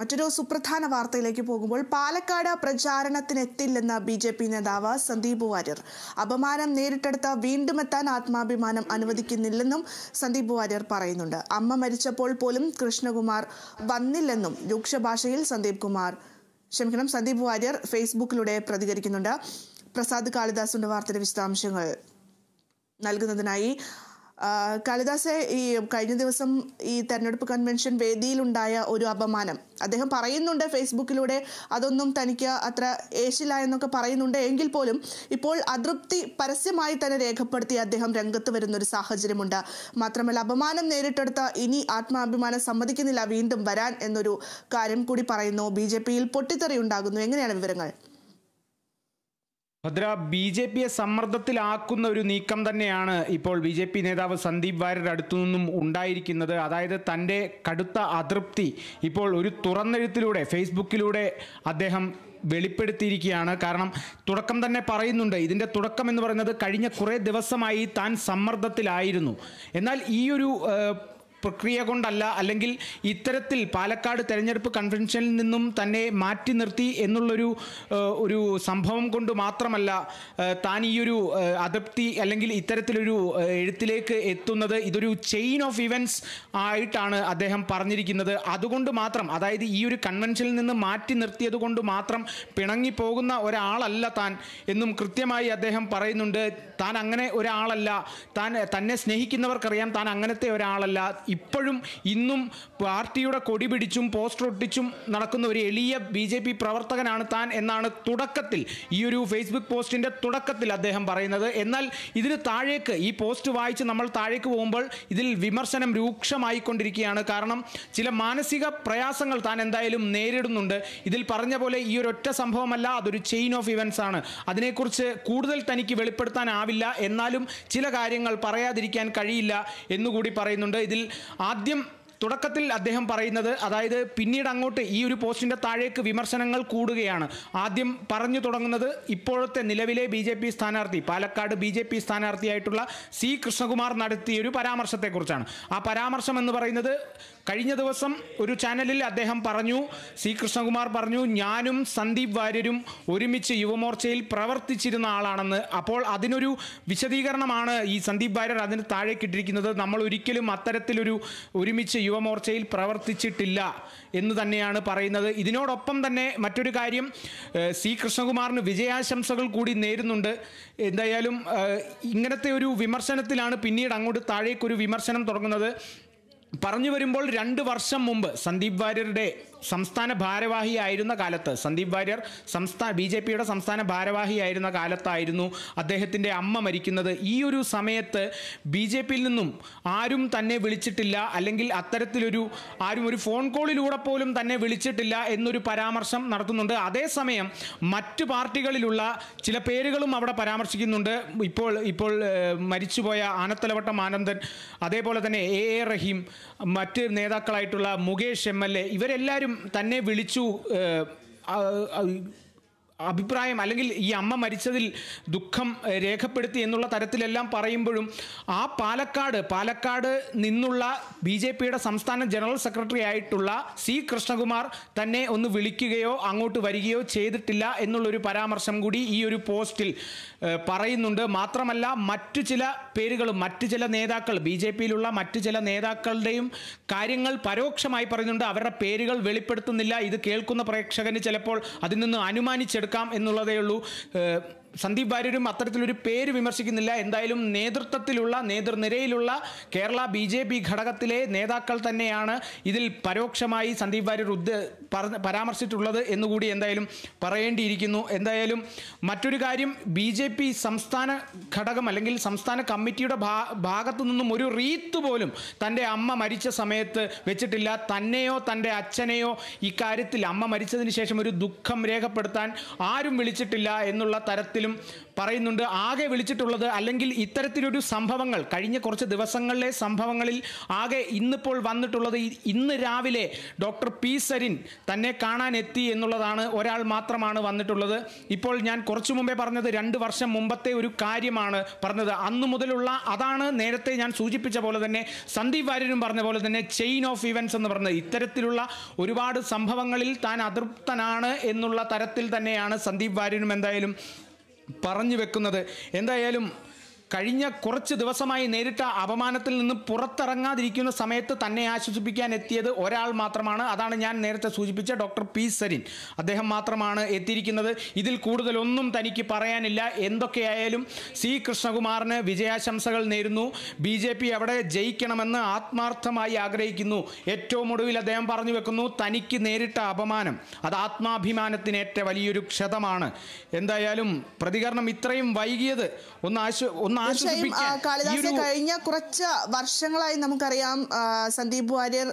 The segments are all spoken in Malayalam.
മറ്റൊരു സുപ്രധാന വാർത്തയിലേക്ക് പോകുമ്പോൾ പാലക്കാട് പ്രചാരണത്തിനെത്തില്ലെന്ന ബി ജെ പി നേതാവ് സന്ദീപ് വാര്യർ അപമാനം നേരിട്ടെടുത്ത വീണ്ടും എത്താൻ ആത്മാഭിമാനം അനുവദിക്കുന്നില്ലെന്നും സന്ദീപ് വാര്യർ പറയുന്നുണ്ട് അമ്മ മരിച്ചപ്പോൾ പോലും കൃഷ്ണകുമാർ വന്നില്ലെന്നും രൂക്ഷ ഭാഷയിൽ സന്ദീപ് കുമാർ ക്ഷമിക്കണം സന്ദീപ് വാര്യർ ഫേസ്ബുക്കിലൂടെ പ്രതികരിക്കുന്നുണ്ട് പ്രസാദ് കാളിദാസിന്റെ വാർത്തയുടെ വിശദാംശങ്ങൾ നൽകുന്നതിനായി കാളിദാസെ ഈ കഴിഞ്ഞ ദിവസം ഈ തെരഞ്ഞെടുപ്പ് കൺവെൻഷൻ വേദിയിലുണ്ടായ ഒരു അപമാനം അദ്ദേഹം പറയുന്നുണ്ട് ഫേസ്ബുക്കിലൂടെ അതൊന്നും തനിക്ക് അത്ര ഏശില്ല എന്നൊക്കെ പറയുന്നുണ്ട് എങ്കിൽ പോലും ഇപ്പോൾ അതൃപ്തി പരസ്യമായി തന്നെ രേഖപ്പെടുത്തി അദ്ദേഹം രംഗത്ത് വരുന്ന ഒരു സാഹചര്യമുണ്ട് മാത്രമല്ല അപമാനം നേരിട്ടെടുത്ത ഇനി ആത്മാഭിമാനം സമ്മതിക്കുന്നില്ല വീണ്ടും വരാൻ എന്നൊരു കാര്യം കൂടി പറയുന്നു ബി ജെ പിയിൽ ഉണ്ടാകുന്നു എങ്ങനെയാണ് വിവരങ്ങൾ ഭദ്ര ബി ജെ പിയെ സമ്മർദ്ദത്തിലാക്കുന്ന ഒരു നീക്കം തന്നെയാണ് ഇപ്പോൾ ബി ജെ പി നേതാവ് സന്ദീപ് വാര്യരുടെ അടുത്തു നിന്നും ഉണ്ടായിരിക്കുന്നത് അതായത് തൻ്റെ കടുത്ത അതൃപ്തി ഇപ്പോൾ ഒരു തുറന്നെഴുത്തിലൂടെ ഫേസ്ബുക്കിലൂടെ അദ്ദേഹം വെളിപ്പെടുത്തിയിരിക്കുകയാണ് കാരണം തുടക്കം തന്നെ പറയുന്നുണ്ട് ഇതിൻ്റെ തുടക്കം എന്ന് പറയുന്നത് കഴിഞ്ഞ കുറേ ദിവസമായി താൻ സമ്മർദ്ദത്തിലായിരുന്നു എന്നാൽ ഈ ഒരു പ്രക്രിയ കൊണ്ടല്ല അല്ലെങ്കിൽ ഇത്തരത്തിൽ പാലക്കാട് തെരഞ്ഞെടുപ്പ് കൺവെൻഷനിൽ നിന്നും തന്നെ മാറ്റി നിർത്തി എന്നുള്ളൊരു ഒരു സംഭവം കൊണ്ട് മാത്രമല്ല താൻ ഈയൊരു അതൃപ്തി അല്ലെങ്കിൽ ഇത്തരത്തിലൊരു എഴുത്തിലേക്ക് എത്തുന്നത് ഇതൊരു ചെയിൻ ഓഫ് ഇവൻറ്റ്സ് ആയിട്ടാണ് അദ്ദേഹം പറഞ്ഞിരിക്കുന്നത് അതുകൊണ്ട് മാത്രം അതായത് ഈ ഒരു കൺവെൻഷനിൽ നിന്ന് മാറ്റി നിർത്തിയത് കൊണ്ട് മാത്രം പിണങ്ങിപ്പോകുന്ന ഒരാളല്ല താൻ എന്നും കൃത്യമായി അദ്ദേഹം പറയുന്നുണ്ട് താൻ അങ്ങനെ ഒരാളല്ല താൻ തന്നെ സ്നേഹിക്കുന്നവർക്കറിയാം താൻ അങ്ങനത്തെ ഒരാളല്ല ഇപ്പോഴും ഇന്നും പാർട്ടിയുടെ കൊടി പിടിച്ചും പോസ്റ്റർ ഒട്ടിച്ചും നടക്കുന്ന ഒരു എളിയ ബി ജെ പി പ്രവർത്തകനാണ് താൻ എന്നാണ് തുടക്കത്തിൽ ഈ ഒരു ഫേസ്ബുക്ക് പോസ്റ്റിൻ്റെ തുടക്കത്തിൽ അദ്ദേഹം പറയുന്നത് എന്നാൽ ഇതിന് താഴേക്ക് ഈ പോസ്റ്റ് വായിച്ച് നമ്മൾ താഴേക്ക് പോകുമ്പോൾ ഇതിൽ വിമർശനം രൂക്ഷമായിക്കൊണ്ടിരിക്കുകയാണ് കാരണം ചില മാനസിക പ്രയാസങ്ങൾ താൻ എന്തായാലും നേരിടുന്നുണ്ട് ഇതിൽ പറഞ്ഞ പോലെ ഈ ഒരു ഒറ്റ സംഭവമല്ല അതൊരു ചെയിൻ ഓഫ് ഇവൻസ് ആണ് അതിനെക്കുറിച്ച് കൂടുതൽ തനിക്ക് വെളിപ്പെടുത്താനാവില്ല എന്നാലും ചില കാര്യങ്ങൾ പറയാതിരിക്കാൻ കഴിയില്ല എന്നുകൂടി പറയുന്നുണ്ട് ഇതിൽ ആദ്യം തുടക്കത്തിൽ അദ്ദേഹം പറയുന്നത് അതായത് പിന്നീട് അങ്ങോട്ട് ഈ ഒരു പോസ്റ്റിൻ്റെ താഴേക്ക് വിമർശനങ്ങൾ കൂടുകയാണ് ആദ്യം പറഞ്ഞു തുടങ്ങുന്നത് ഇപ്പോഴത്തെ നിലവിലെ ബി ജെ പി സ്ഥാനാർത്ഥി പാലക്കാട് ബി ജെ പി സ്ഥാനാർത്ഥിയായിട്ടുള്ള സി കൃഷ്ണകുമാർ നടത്തിയൊരു പരാമർശത്തെക്കുറിച്ചാണ് ആ പരാമർശം എന്ന് പറയുന്നത് കഴിഞ്ഞ ദിവസം ഒരു ചാനലിൽ അദ്ദേഹം പറഞ്ഞു സി കൃഷ്ണകുമാർ പറഞ്ഞു ഞാനും സന്ദീപ് വാര്യരും ഒരുമിച്ച് യുവമോർച്ചയിൽ പ്രവർത്തിച്ചിരുന്ന ആളാണെന്ന് അപ്പോൾ അതിനൊരു വിശദീകരണമാണ് ഈ സന്ദീപ് വാര്യർ അതിന് താഴേക്കിട്ടിരിക്കുന്നത് നമ്മൾ ഒരിക്കലും അത്തരത്തിലൊരു ഒരുമിച്ച് യുവമോർച്ചയിൽ പ്രവർത്തിച്ചിട്ടില്ല എന്ന് തന്നെയാണ് പറയുന്നത് ഇതിനോടൊപ്പം തന്നെ മറ്റൊരു കാര്യം സി കൃഷ്ണകുമാറിന് വിജയാശംസകൾ കൂടി നേരുന്നുണ്ട് എന്തായാലും ഇങ്ങനത്തെ ഒരു വിമർശനത്തിലാണ് പിന്നീട് അങ്ങോട്ട് താഴേക്കൊരു വിമർശനം തുടങ്ങുന്നത് പറഞ്ഞു വരുമ്പോൾ രണ്ട് വർഷം മുമ്പ് സന്ദീപ് വാര്യരുടെ സംസ്ഥാന ഭാരവാഹിയായിരുന്ന കാലത്ത് സന്ദീപ് വാര്യർ സംസ്ഥാന ബി ജെ പിയുടെ സംസ്ഥാന ഭാരവാഹിയായിരുന്ന കാലത്തായിരുന്നു അദ്ദേഹത്തിൻ്റെ അമ്മ മരിക്കുന്നത് ഈ ഒരു സമയത്ത് ബി ജെ പിയിൽ നിന്നും ആരും തന്നെ വിളിച്ചിട്ടില്ല അല്ലെങ്കിൽ അത്തരത്തിലൊരു ആരും ഒരു ഫോൺ കോളിലൂടെ പോലും തന്നെ വിളിച്ചിട്ടില്ല എന്നൊരു പരാമർശം നടത്തുന്നുണ്ട് അതേസമയം മറ്റു പാർട്ടികളിലുള്ള ചില പേരുകളും അവിടെ പരാമർശിക്കുന്നുണ്ട് ഇപ്പോൾ ഇപ്പോൾ മരിച്ചുപോയ ആനത്തലവട്ടം ആനന്ദൻ അതേപോലെ തന്നെ എ എ റഹീം മറ്റ് നേതാക്കളായിട്ടുള്ള മുകേഷ് എം എൽ എ ഇവരെല്ലാവരും തന്നെ വിളിച്ചു അഭിപ്രായം അല്ലെങ്കിൽ ഈ അമ്മ മരിച്ചതിൽ ദുഃഖം രേഖപ്പെടുത്തി എന്നുള്ള തരത്തിലെല്ലാം പറയുമ്പോഴും ആ പാലക്കാട് പാലക്കാട് നിന്നുള്ള ബി ജെ പിയുടെ സംസ്ഥാന ജനറൽ സെക്രട്ടറി ആയിട്ടുള്ള സി കൃഷ്ണകുമാർ തന്നെ ഒന്ന് വിളിക്കുകയോ അങ്ങോട്ട് വരികയോ ചെയ്തിട്ടില്ല എന്നുള്ളൊരു പരാമർശം കൂടി ഈ ഒരു പോസ്റ്റിൽ പറയുന്നുണ്ട് മാത്രമല്ല മറ്റു ചില പേരുകളും മറ്റു ചില നേതാക്കൾ ബി ജെ പിയിലുള്ള മറ്റു ചില നേതാക്കളുടെയും കാര്യങ്ങൾ പരോക്ഷമായി പറയുന്നുണ്ട് അവരുടെ പേരുകൾ വെളിപ്പെടുത്തുന്നില്ല ഇത് കേൾക്കുന്ന പ്രേക്ഷകന് ചിലപ്പോൾ അതിൽ നിന്ന് അനുമാനിച്ചെടുക്കും എടുക്കാം എന്നുള്ളതേ ഉള്ളൂ സന്ദീപ് ഭാര്യരും അത്തരത്തിലൊരു പേര് വിമർശിക്കുന്നില്ല എന്തായാലും നേതൃത്വത്തിലുള്ള നേതൃനിരയിലുള്ള കേരള ബി ജെ പി ഘടകത്തിലെ നേതാക്കൾ തന്നെയാണ് ഇതിൽ പരോക്ഷമായി സന്ദീപ് ഭാര്യർ ഉദ്ദേ പരാമർശിച്ചിട്ടുള്ളത് എന്നുകൂടി എന്തായാലും പറയേണ്ടിയിരിക്കുന്നു എന്തായാലും മറ്റൊരു കാര്യം ബി ജെ പി സംസ്ഥാന ഘടകം അല്ലെങ്കിൽ സംസ്ഥാന കമ്മിറ്റിയുടെ ഭാഗത്തു നിന്നും ഒരു റീത്ത് പോലും തൻ്റെ അമ്മ മരിച്ച സമയത്ത് വെച്ചിട്ടില്ല തന്നെയോ തൻ്റെ അച്ഛനെയോ ഇക്കാര്യത്തിൽ അമ്മ മരിച്ചതിന് ശേഷം ഒരു ദുഃഖം രേഖപ്പെടുത്താൻ ആരും വിളിച്ചിട്ടില്ല എന്നുള്ള തരത്തിലും പലരും പറയുന്നുണ്ട് ആകെ വിളിച്ചിട്ടുള്ളത് അല്ലെങ്കിൽ ഇത്തരത്തിലൊരു സംഭവങ്ങൾ കഴിഞ്ഞ കുറച്ച് ദിവസങ്ങളിലെ സംഭവങ്ങളിൽ ആകെ ഇന്നിപ്പോൾ വന്നിട്ടുള്ളത് ഇന്ന് രാവിലെ ഡോക്ടർ പി സരിൻ തന്നെ കാണാൻ എത്തി എന്നുള്ളതാണ് ഒരാൾ മാത്രമാണ് വന്നിട്ടുള്ളത് ഇപ്പോൾ ഞാൻ കുറച്ചു മുമ്പേ പറഞ്ഞത് രണ്ട് വർഷം മുമ്പത്തെ ഒരു കാര്യമാണ് പറഞ്ഞത് അന്നു മുതലുള്ള അതാണ് നേരത്തെ ഞാൻ സൂചിപ്പിച്ച പോലെ തന്നെ സന്ദീപ് വാര്യരും പറഞ്ഞ പോലെ തന്നെ ചെയിൻ ഓഫ് ഇവൻസ് എന്ന് പറഞ്ഞത് ഇത്തരത്തിലുള്ള ഒരുപാട് സംഭവങ്ങളിൽ താൻ അതൃപ്തനാണ് എന്നുള്ള തരത്തിൽ തന്നെയാണ് സന്ദീപ് വാര്യനും എന്തായാലും പറഞ്ഞു വെക്കുന്നത് എന്തായാലും കഴിഞ്ഞ കുറച്ച് ദിവസമായി നേരിട്ട അപമാനത്തിൽ നിന്ന് പുറത്തിറങ്ങാതിരിക്കുന്ന സമയത്ത് തന്നെ ആശ്വസിപ്പിക്കാൻ എത്തിയത് ഒരാൾ മാത്രമാണ് അതാണ് ഞാൻ നേരത്തെ സൂചിപ്പിച്ച ഡോക്ടർ പി സരിൻ അദ്ദേഹം മാത്രമാണ് എത്തിയിരിക്കുന്നത് ഇതിൽ കൂടുതലൊന്നും തനിക്ക് പറയാനില്ല എന്തൊക്കെയായാലും സി കൃഷ്ണകുമാറിന് വിജയാശംസകൾ നേരുന്നു ബി ജെ പി അവിടെ ജയിക്കണമെന്ന് ആത്മാർത്ഥമായി ആഗ്രഹിക്കുന്നു ഏറ്റവും ഒടുവിൽ അദ്ദേഹം പറഞ്ഞു വെക്കുന്നു തനിക്ക് നേരിട്ട അപമാനം അത് ആത്മാഭിമാനത്തിന് ഏറ്റവും വലിയൊരു ക്ഷതമാണ് എന്തായാലും പ്രതികരണം ഇത്രയും വൈകിയത് ഒന്ന് ആശ്വ ഒന്ന് തീർച്ചയായും കാളിദാസെ കഴിഞ്ഞ കുറച്ച് വർഷങ്ങളായി നമുക്കറിയാം സന്ദീപ് വാര്യർ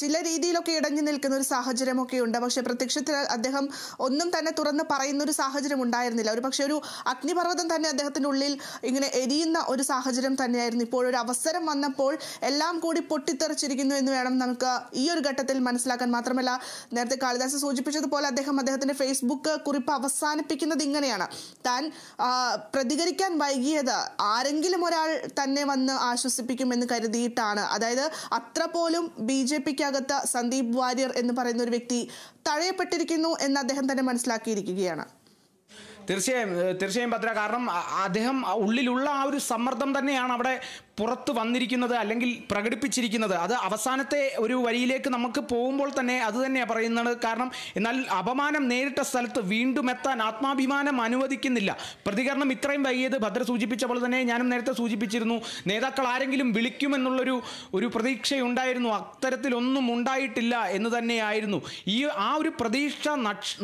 ചില രീതിയിലൊക്കെ ഇടഞ്ഞു നിൽക്കുന്ന ഒരു സാഹചര്യമൊക്കെ ഉണ്ട് പക്ഷെ പ്രത്യക്ഷത്തിൽ അദ്ദേഹം ഒന്നും തന്നെ തുറന്ന് പറയുന്ന ഒരു സാഹചര്യം ഉണ്ടായിരുന്നില്ല ഒരു പക്ഷെ ഒരു അഗ്നിപർവ്വതം തന്നെ അദ്ദേഹത്തിന്റെ ഉള്ളിൽ ഇങ്ങനെ എരിയുന്ന ഒരു സാഹചര്യം തന്നെയായിരുന്നു ഇപ്പോൾ ഒരു അവസരം വന്നപ്പോൾ എല്ലാം കൂടി പൊട്ടിത്തെറിച്ചിരിക്കുന്നു എന്ന് വേണം നമുക്ക് ഈ ഒരു ഘട്ടത്തിൽ മനസ്സിലാക്കാൻ മാത്രമല്ല നേരത്തെ കാളിദാസ് സൂചിപ്പിച്ചതുപോലെ അദ്ദേഹം അദ്ദേഹത്തിന്റെ ഫേസ്ബുക്ക് കുറിപ്പ് അവസാനിപ്പിക്കുന്നത് ഇങ്ങനെയാണ് താൻ പ്രതികരിക്കാൻ വൈകിയത് ആരെങ്കിലും ഒരാൾ തന്നെ വന്ന് ആശ്വസിപ്പിക്കുമെന്ന് കരുതിയിട്ടാണ് അതായത് അത്ര പോലും ബി ജെ പിക്കകത്ത് സന്ദീപ് വാര്യർ എന്ന് പറയുന്ന ഒരു വ്യക്തി തഴയപ്പെട്ടിരിക്കുന്നു എന്ന് അദ്ദേഹം തന്നെ മനസ്സിലാക്കിയിരിക്കുകയാണ് തീർച്ചയായും തീർച്ചയായും പത്ര കാരണം അദ്ദേഹം ഉള്ളിലുള്ള ആ ഒരു സമ്മർദ്ദം തന്നെയാണ് അവിടെ പുറത്ത് വന്നിരിക്കുന്നത് അല്ലെങ്കിൽ പ്രകടിപ്പിച്ചിരിക്കുന്നത് അത് അവസാനത്തെ ഒരു വരിയിലേക്ക് നമുക്ക് പോകുമ്പോൾ തന്നെ അത് തന്നെയാണ് പറയുന്നത് കാരണം എന്നാൽ അപമാനം നേരിട്ട സ്ഥലത്ത് വീണ്ടും എത്താൻ ആത്മാഭിമാനം അനുവദിക്കുന്നില്ല പ്രതികരണം ഇത്രയും വൈകിയത് ഭദ്ര സൂചിപ്പിച്ചപ്പോൾ തന്നെ ഞാനും നേരത്തെ സൂചിപ്പിച്ചിരുന്നു നേതാക്കൾ ആരെങ്കിലും വിളിക്കുമെന്നുള്ളൊരു ഒരു പ്രതീക്ഷയുണ്ടായിരുന്നു അത്തരത്തിലൊന്നും ഉണ്ടായിട്ടില്ല എന്ന് തന്നെയായിരുന്നു ഈ ആ ഒരു പ്രതീക്ഷ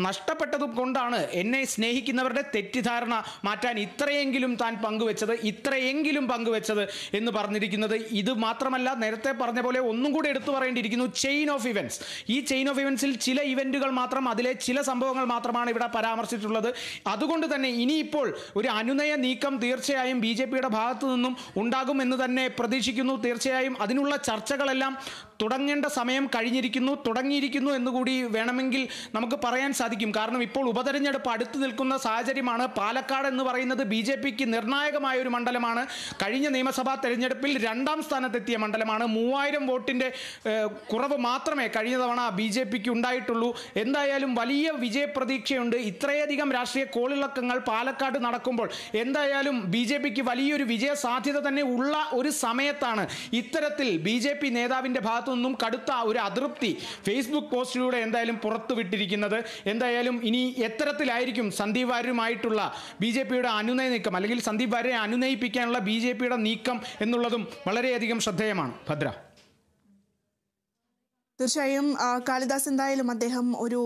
നഷ്ടപ്പെട്ടതും കൊണ്ടാണ് എന്നെ സ്നേഹിക്കുന്നവരുടെ തെറ്റിദ്ധാരണ മാറ്റാൻ ഇത്രയെങ്കിലും താൻ പങ്കുവച്ചത് ഇത്രയെങ്കിലും പങ്കുവച്ചത് എന്ന് പറഞ്ഞിരിക്കുന്നത് ഇത് മാത്രമല്ല നേരത്തെ പറഞ്ഞ പോലെ ഒന്നും കൂടി എടുത്തു പറയേണ്ടിയിരിക്കുന്നു ചെയിൻ ഓഫ് ഇവൻറ്റ്സ് ഈ ചെയിൻ ഓഫ് ഇവൻസിൽ ചില ഇവൻറ്റുകൾ മാത്രം അതിലെ ചില സംഭവങ്ങൾ മാത്രമാണ് ഇവിടെ പരാമർശിച്ചിട്ടുള്ളത് അതുകൊണ്ട് തന്നെ ഇനിയിപ്പോൾ ഒരു അനുനയ നീക്കം തീർച്ചയായും ബി ജെ പിയുടെ ഭാഗത്തു നിന്നും ഉണ്ടാകുമെന്ന് തന്നെ പ്രതീക്ഷിക്കുന്നു തീർച്ചയായും അതിനുള്ള ചർച്ചകളെല്ലാം തുടങ്ങേണ്ട സമയം കഴിഞ്ഞിരിക്കുന്നു തുടങ്ങിയിരിക്കുന്നു എന്നുകൂടി വേണമെങ്കിൽ നമുക്ക് പറയാൻ സാധിക്കും കാരണം ഇപ്പോൾ ഉപതെരഞ്ഞെടുപ്പ് അടുത്ത് നിൽക്കുന്ന സാഹചര്യമാണ് പാലക്കാട് എന്ന് പറയുന്നത് ബി ജെ പിക്ക് നിർണായകമായ ഒരു മണ്ഡലമാണ് കഴിഞ്ഞ നിയമസഭാ തെരഞ്ഞെടുപ്പിൽ രണ്ടാം സ്ഥാനത്തെത്തിയ മണ്ഡലമാണ് മൂവായിരം വോട്ടിൻ്റെ കുറവ് മാത്രമേ കഴിഞ്ഞ തവണ ബി ജെ പിക്ക് ഉണ്ടായിട്ടുള്ളൂ എന്തായാലും വലിയ വിജയപ്രതീക്ഷയുണ്ട് ഇത്രയധികം രാഷ്ട്രീയ കോളിളക്കങ്ങൾ പാലക്കാട് നടക്കുമ്പോൾ എന്തായാലും ബി ജെ പിക്ക് വലിയൊരു വിജയ സാധ്യത തന്നെ ഉള്ള ഒരു സമയത്താണ് ഇത്തരത്തിൽ ബി ജെ പി നേതാവിൻ്റെ ഭാഗത്ത് ഭാഗത്തുനിന്നും കടുത്ത ഒരു അതൃപ്തി ഫേസ്ബുക്ക് പോസ്റ്റിലൂടെ എന്തായാലും പുറത്തുവിട്ടിരിക്കുന്നത് എന്തായാലും ഇനി എത്തരത്തിലായിരിക്കും സന്ദീപ് വാര്യരുമായിട്ടുള്ള ബി ജെ പിയുടെ അനുനയ നീക്കം അല്ലെങ്കിൽ സന്ദീപ് വാര്യരെ അനുനയിപ്പിക്കാനുള്ള ബി ജെ പിയുടെ നീക്കം എന്നുള്ളതും വളരെയധികം ശ്രദ്ധേയമാണ് ഭദ്ര തീർച്ചയായും കാളിദാസ് എന്തായാലും അദ്ദേഹം ഒരു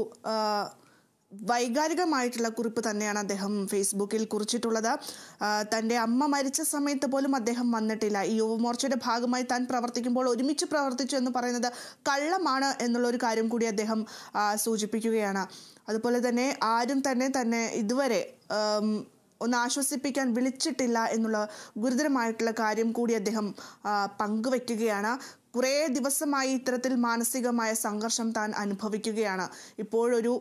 വൈകാരികമായിട്ടുള്ള കുറിപ്പ് തന്നെയാണ് അദ്ദേഹം ഫേസ്ബുക്കിൽ കുറിച്ചിട്ടുള്ളത് തൻ്റെ അമ്മ മരിച്ച സമയത്ത് പോലും അദ്ദേഹം വന്നിട്ടില്ല ഈ യുവമോർച്ചയുടെ ഭാഗമായി താൻ പ്രവർത്തിക്കുമ്പോൾ ഒരുമിച്ച് പ്രവർത്തിച്ചു എന്ന് പറയുന്നത് കള്ളമാണ് എന്നുള്ള ഒരു കാര്യം കൂടി അദ്ദേഹം സൂചിപ്പിക്കുകയാണ് അതുപോലെ തന്നെ ആരും തന്നെ തന്നെ ഇതുവരെ ഒന്ന് ആശ്വസിപ്പിക്കാൻ വിളിച്ചിട്ടില്ല എന്നുള്ള ഗുരുതരമായിട്ടുള്ള കാര്യം കൂടി അദ്ദേഹം പങ്കുവെക്കുകയാണ് കുറേ ദിവസമായി ഇത്തരത്തിൽ മാനസികമായ സംഘർഷം താൻ അനുഭവിക്കുകയാണ് ഇപ്പോഴൊരു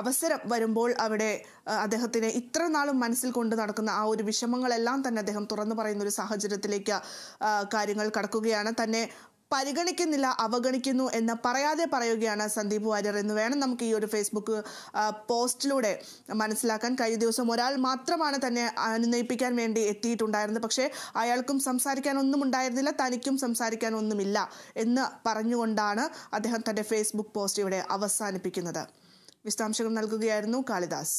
അവസരം വരുമ്പോൾ അവിടെ അദ്ദേഹത്തിന് ഇത്ര നാളും മനസ്സിൽ കൊണ്ട് നടക്കുന്ന ആ ഒരു വിഷമങ്ങളെല്ലാം തന്നെ അദ്ദേഹം തുറന്നു പറയുന്ന ഒരു സാഹചര്യത്തിലേക്ക് കാര്യങ്ങൾ കടക്കുകയാണ് തന്നെ പരിഗണിക്കുന്നില്ല അവഗണിക്കുന്നു എന്ന് പറയാതെ പറയുകയാണ് സന്ദീപ് വാര്യർ എന്ന് വേണം നമുക്ക് ഈ ഒരു ഫേസ്ബുക്ക് പോസ്റ്റിലൂടെ മനസ്സിലാക്കാൻ കഴിഞ്ഞ ദിവസം ഒരാൾ മാത്രമാണ് തന്നെ അനുനയിപ്പിക്കാൻ വേണ്ടി എത്തിയിട്ടുണ്ടായിരുന്നത് പക്ഷേ അയാൾക്കും സംസാരിക്കാൻ ഒന്നും ഉണ്ടായിരുന്നില്ല തനിക്കും സംസാരിക്കാൻ ഒന്നുമില്ല എന്ന് പറഞ്ഞുകൊണ്ടാണ് അദ്ദേഹം തൻ്റെ ഫേസ്ബുക്ക് പോസ്റ്റ് ഇവിടെ അവസാനിപ്പിക്കുന്നത് വിശദാംശങ്ങൾ നൽകുകയായിരുന്നു കാളിദാസ്